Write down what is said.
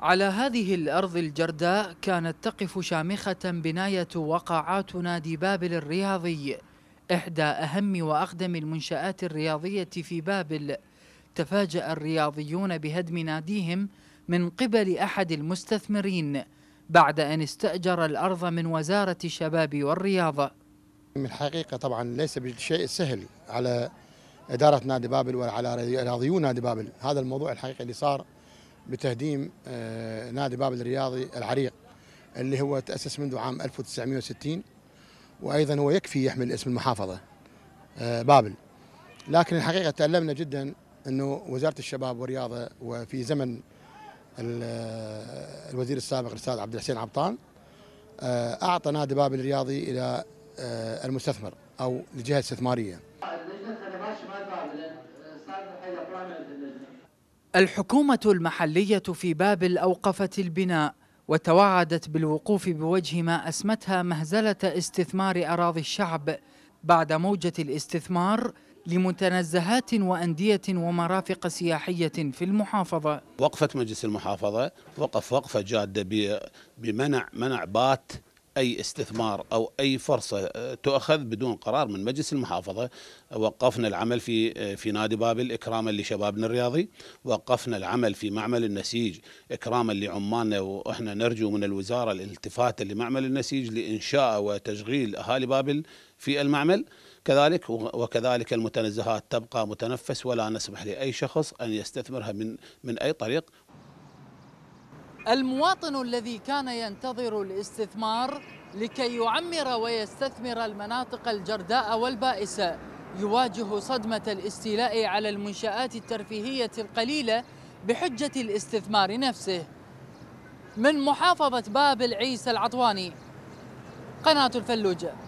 على هذه الأرض الجرداء كانت تقف شامخة بناية وقاعات نادي بابل الرياضي إحدى أهم وأقدم المنشآت الرياضية في بابل تفاجأ الرياضيون بهدم ناديهم من قبل أحد المستثمرين بعد أن استأجر الأرض من وزارة الشباب والرياضة من الحقيقة طبعا ليس بشيء سهل على إدارة نادي بابل وعلى رياضيون نادي بابل هذا الموضوع الحقيقي اللي صار بتهديم آه، نادي بابل الرياضي العريق اللي هو تأسس منذ عام 1960 وأيضا هو يكفي يحمل اسم المحافظة آه، بابل لكن الحقيقة تألمنا جدا أنه وزارة الشباب والرياضة وفي زمن آه، الوزير السابق الأستاذ عبد الحسين عبطان أعطى نادي بابل الرياضي إلى المستثمر أو لجهة استثمارية الحكومة المحلية في بابل أوقفت البناء وتوعدت بالوقوف بوجه ما أسمتها مهزلة استثمار أراضي الشعب بعد موجة الاستثمار لمتنزهات وأندية ومرافق سياحية في المحافظة وقفة مجلس المحافظة وقف وقفة جادة بمنع منع بات أي استثمار أو أي فرصة آه، تؤخذ بدون قرار من مجلس المحافظة وقفنا العمل في آه، في نادي بابل إكراما لشبابنا الرياضي وقفنا العمل في معمل النسيج إكراما لعمالنا وإحنا نرجو من الوزارة الالتفات لمعمل النسيج لإنشاء وتشغيل أهالي بابل في المعمل كذلك وكذلك المتنزهات تبقى متنفس ولا نسمح لاي شخص ان يستثمرها من من اي طريق المواطن الذي كان ينتظر الاستثمار لكي يعمر ويستثمر المناطق الجرداء والبائسة يواجه صدمة الاستيلاء على المنشآت الترفيهية القليلة بحجة الاستثمار نفسه من محافظة باب العيسى العطواني قناة الفلوجة